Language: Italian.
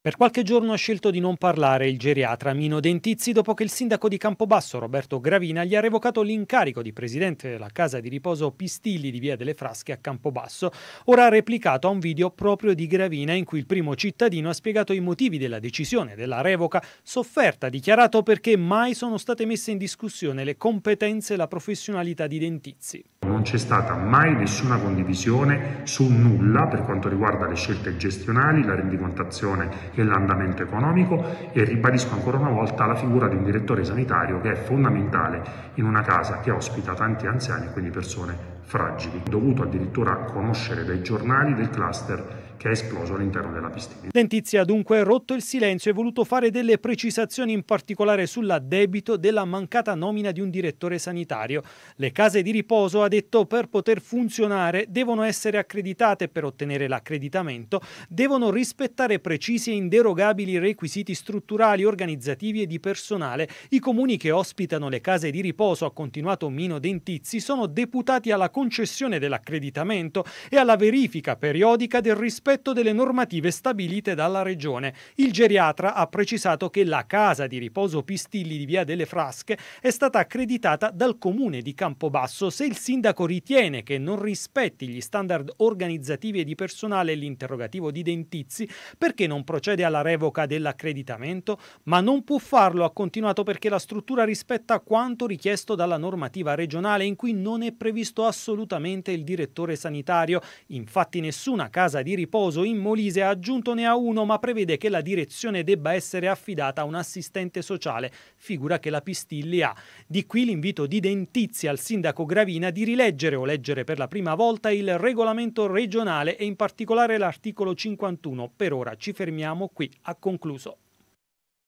Per qualche giorno ha scelto di non parlare il geriatra Mino Dentizzi dopo che il sindaco di Campobasso Roberto Gravina gli ha revocato l'incarico di presidente della casa di riposo Pistilli di Via delle Frasche a Campobasso, ora ha replicato a un video proprio di Gravina in cui il primo cittadino ha spiegato i motivi della decisione della revoca sofferta, dichiarato perché mai sono state messe in discussione le competenze e la professionalità di Dentizzi non c'è stata mai nessuna condivisione su nulla per quanto riguarda le scelte gestionali, la rendicontazione e l'andamento economico e ribadisco ancora una volta la figura di un direttore sanitario che è fondamentale in una casa che ospita tanti anziani e quindi persone fragili, dovuto addirittura conoscere dai giornali del cluster che è esploso all'interno della Dentizia ha dunque rotto il silenzio e voluto fare delle precisazioni in particolare sull'addebito della mancata nomina di un direttore sanitario. Le case di riposo, ha detto, per poter funzionare devono essere accreditate per ottenere l'accreditamento, devono rispettare precisi e inderogabili requisiti strutturali, organizzativi e di personale. I comuni che ospitano le case di riposo, ha continuato Mino Dentizi, sono deputati alla concessione dell'accreditamento e alla verifica periodica del rispetto rispetto delle normative stabilite dalla Regione. Il geriatra ha precisato che la casa di riposo Pistilli di Via delle Frasche è stata accreditata dal Comune di Campobasso. Se il sindaco ritiene che non rispetti gli standard organizzativi e di personale l'interrogativo di Dentizi, perché non procede alla revoca dell'accreditamento? Ma non può farlo, ha continuato, perché la struttura rispetta quanto richiesto dalla normativa regionale in cui non è previsto assolutamente il direttore sanitario. Infatti nessuna casa di riposo riposo in Molise ha aggiunto ne ha uno, ma prevede che la direzione debba essere affidata a un assistente sociale, figura che la Pistilli ha. Di qui l'invito di dentizia al sindaco Gravina di rileggere o leggere per la prima volta il regolamento regionale e in particolare l'articolo 51. Per ora ci fermiamo qui, ha concluso.